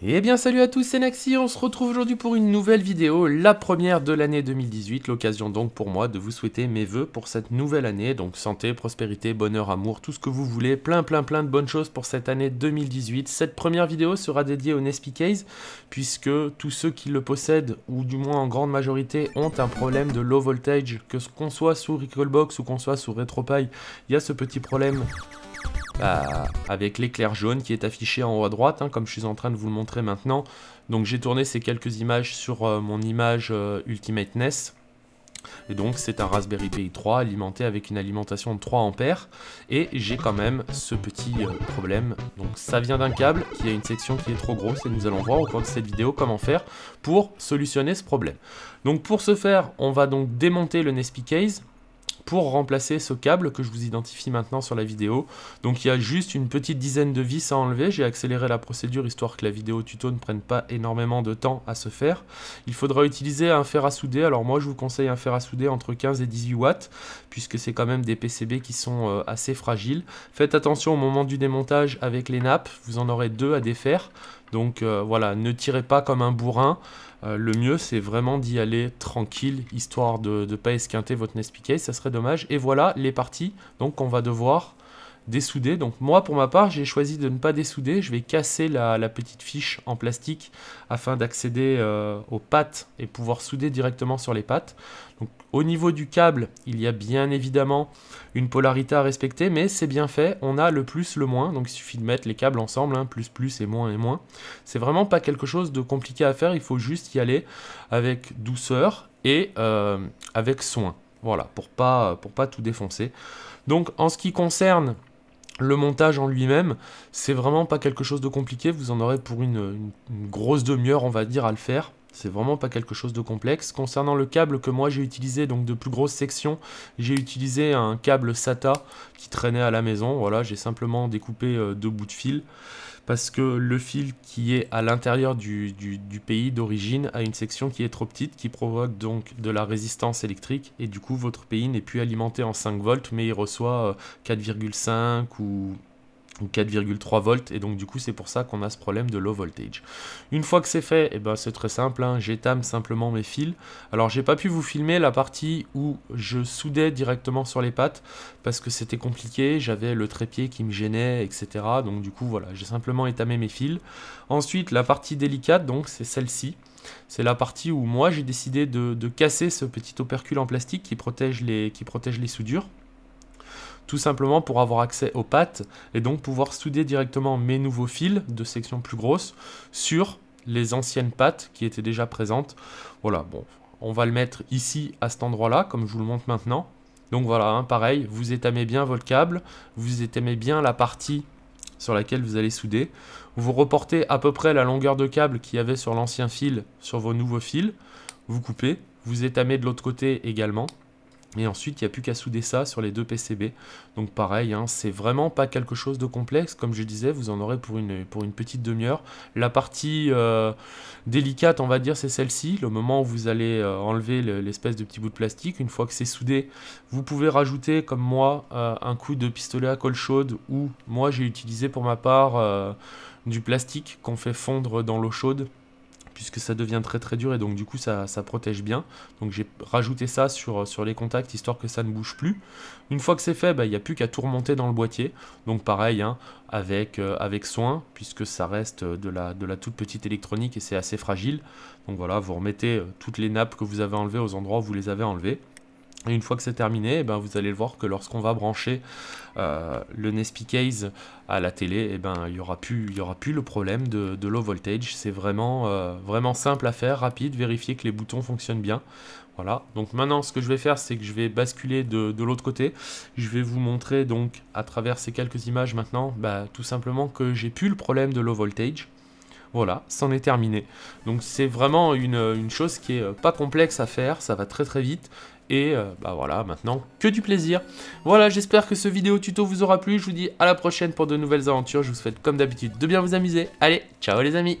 Et eh bien salut à tous, c'est Naxi, on se retrouve aujourd'hui pour une nouvelle vidéo, la première de l'année 2018, l'occasion donc pour moi de vous souhaiter mes voeux pour cette nouvelle année, donc santé, prospérité, bonheur, amour, tout ce que vous voulez, plein plein plein de bonnes choses pour cette année 2018. Cette première vidéo sera dédiée au Nespi Case, puisque tous ceux qui le possèdent, ou du moins en grande majorité, ont un problème de low voltage, que ce qu'on soit sous Recallbox ou qu'on soit sous RetroPie, il y a ce petit problème euh, avec l'éclair jaune qui est affiché en haut à droite, hein, comme je suis en train de vous le montrer maintenant. Donc j'ai tourné ces quelques images sur euh, mon image euh, Ultimate NES. Et donc c'est un Raspberry Pi 3 alimenté avec une alimentation de 3 ampères et j'ai quand même ce petit problème. Donc ça vient d'un câble qui a une section qui est trop grosse et nous allons voir au cours de cette vidéo comment faire pour solutionner ce problème. Donc pour ce faire, on va donc démonter le Nespi Case pour remplacer ce câble que je vous identifie maintenant sur la vidéo. Donc il y a juste une petite dizaine de vis à enlever, j'ai accéléré la procédure histoire que la vidéo tuto ne prenne pas énormément de temps à se faire. Il faudra utiliser un fer à souder, alors moi je vous conseille un fer à souder entre 15 et 18 watts, puisque c'est quand même des PCB qui sont euh, assez fragiles. Faites attention au moment du démontage avec les nappes, vous en aurez deux à défaire, donc euh, voilà, ne tirez pas comme un bourrin, euh, le mieux, c'est vraiment d'y aller tranquille, histoire de ne pas esquinter votre Case, ça serait dommage. Et voilà les parties donc on va devoir dessouder. Donc moi, pour ma part, j'ai choisi de ne pas dessouder. Je vais casser la, petite fiche en plastique afin d'accéder euh, aux pattes et pouvoir souder directement sur les pattes. Donc au niveau du câble, il y a bien évidemment une polarité à respecter, mais c'est bien fait. On a le plus, le moins. Donc il suffit de mettre les câbles ensemble, hein, plus, plus et moins et moins. C'est vraiment pas quelque chose de compliqué à faire. Il faut juste y aller avec douceur et euh, avec soin. Voilà, pour pas, pour pas tout défoncer. Donc en ce qui concerne le montage en lui-même, c'est vraiment pas quelque chose de compliqué, vous en aurez pour une, grosse demi-heure, on va dire, à le faire. C'est vraiment pas quelque chose de complexe. Concernant le câble que moi j'ai utilisé, donc de plus grosse section, j'ai utilisé un câble SATA qui traînait à la maison. Voilà, j'ai simplement découpé euh, deux bouts de fil parce que le fil qui est à l'intérieur du, pays d'origine a une section qui est trop petite, qui provoque donc de la résistance électrique, et du coup votre pays n'est plus alimenté en 5 volts, mais il reçoit 4,5 euh, ou 4,3 volts et donc du coup c'est pour ça qu'on a ce problème de low voltage. Une fois que c'est fait, et eh ben c'est très simple, hein. j'étame simplement mes fils. Alors j'ai pas pu vous filmer la partie où je soudais directement sur les pattes parce que c'était compliqué, j'avais le trépied qui me gênait, etc. Donc du coup voilà, j'ai simplement étamé mes fils. Ensuite la partie délicate donc c'est celle-ci. C'est la partie où moi j'ai décidé de, casser ce petit opercule en plastique qui protège les, qui protège les soudures tout simplement pour avoir accès aux pattes et donc pouvoir souder directement mes nouveaux fils de section plus grosse sur les anciennes pattes qui étaient déjà présentes. Voilà, bon, on va le mettre ici à cet endroit-là, comme je vous le montre maintenant. Donc voilà, hein, pareil, vous étamez bien votre câble, vous étamez bien la partie sur laquelle vous allez souder. Vous reportez à peu près la longueur de câble qu'il y avait sur l'ancien fil sur vos nouveaux fils. Vous coupez, vous étamez de l'autre côté également. Et ensuite, il n'y a plus qu'à souder ça sur les deux PCB. Donc pareil, hein, c'est vraiment pas quelque chose de complexe. Comme je disais, vous en aurez pour une, pour une petite demi-heure. La partie euh, délicate, on va dire, c'est celle-ci. Le moment où vous allez euh, enlever l'espèce de petit bout de plastique. Une fois que c'est soudé, vous pouvez rajouter, comme moi, euh, un coup de pistolet à colle chaude. Ou moi, j'ai utilisé pour ma part du plastique qu'on fait fondre dans l'eau chaude puisque ça devient très très dur et donc du coup ça, protège bien. Donc j'ai rajouté ça sur, sur les contacts histoire que ça ne bouge plus. Une fois que c'est fait, bah, il n'y a plus qu'à tout remonter dans le boîtier. Donc pareil, hein, avec, euh, avec soin, puisque ça reste de la, de la toute petite électronique et c'est assez fragile. Donc voilà, vous remettez euh, toutes les nappes que vous avez enlevées aux endroits où vous les avez enlevées. Et une fois que c'est terminé, eh ben, vous allez le voir que lorsqu'on va brancher euh, le Nespi Case à la télé, eh ben, il n'y aura, plus, aura plus le problème de, low voltage. C'est vraiment, euh, vraiment simple à faire, rapide, vérifier que les boutons fonctionnent bien. Voilà, donc maintenant ce que je vais faire, c'est que je vais basculer de, l'autre côté. Je vais vous montrer donc à travers ces quelques images maintenant, bah, tout simplement que j'ai plus le problème de low voltage. Voilà, c'en est terminé. Donc c'est vraiment une, chose qui est euh, pas complexe à faire, ça va très très vite et euh, bah voilà, maintenant, que du plaisir. Voilà, j'espère que ce vidéo tuto vous aura plu, je vous dis à la prochaine pour de nouvelles aventures, je vous souhaite comme d'habitude de bien vous amuser. Allez, ciao les amis